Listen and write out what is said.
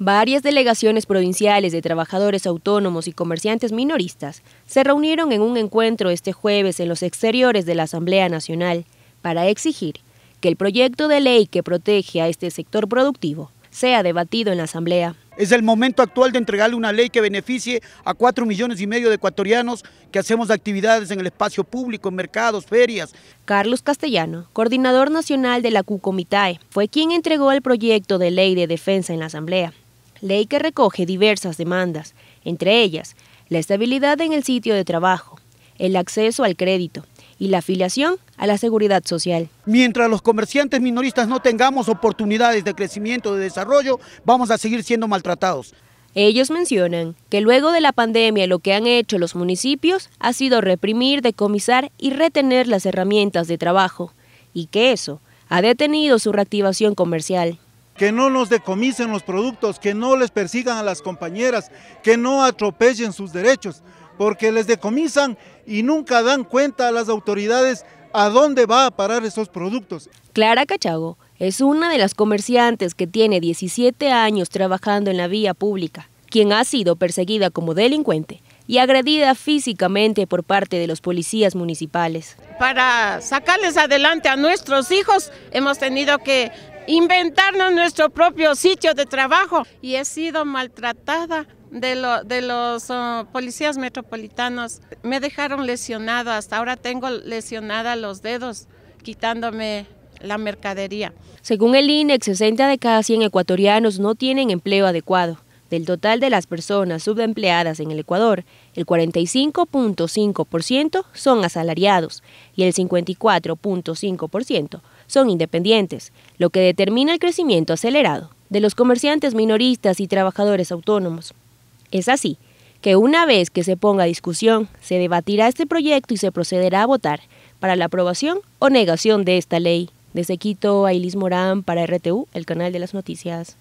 Varias delegaciones provinciales de trabajadores autónomos y comerciantes minoristas se reunieron en un encuentro este jueves en los exteriores de la Asamblea Nacional para exigir que el proyecto de ley que protege a este sector productivo sea debatido en la Asamblea. Es el momento actual de entregarle una ley que beneficie a cuatro millones y medio de ecuatorianos que hacemos actividades en el espacio público, en mercados, ferias. Carlos Castellano, coordinador nacional de la CUCOMITAE, fue quien entregó el proyecto de ley de defensa en la Asamblea ley que recoge diversas demandas, entre ellas la estabilidad en el sitio de trabajo, el acceso al crédito y la afiliación a la seguridad social. Mientras los comerciantes minoristas no tengamos oportunidades de crecimiento, de desarrollo, vamos a seguir siendo maltratados. Ellos mencionan que luego de la pandemia lo que han hecho los municipios ha sido reprimir, decomisar y retener las herramientas de trabajo, y que eso ha detenido su reactivación comercial que no nos decomisen los productos, que no les persigan a las compañeras, que no atropellen sus derechos, porque les decomisan y nunca dan cuenta a las autoridades a dónde va a parar esos productos. Clara Cachago es una de las comerciantes que tiene 17 años trabajando en la vía pública, quien ha sido perseguida como delincuente y agredida físicamente por parte de los policías municipales. Para sacarles adelante a nuestros hijos hemos tenido que inventarnos nuestro propio sitio de trabajo y he sido maltratada de, los oh, policías metropolitanos. Me dejaron lesionado, hasta ahora tengo lesionada los dedos, quitándome la mercadería. Según el INEX, 60 de cada 100 ecuatorianos no tienen empleo adecuado. Del total de las personas subempleadas en el Ecuador, el 45.5% son asalariados y el 54.5% son independientes, lo que determina el crecimiento acelerado de los comerciantes minoristas y trabajadores autónomos. Es así que una vez que se ponga discusión, se debatirá este proyecto y se procederá a votar para la aprobación o negación de esta ley. Desde Quito, Ailis Morán para RTU, el canal de las noticias.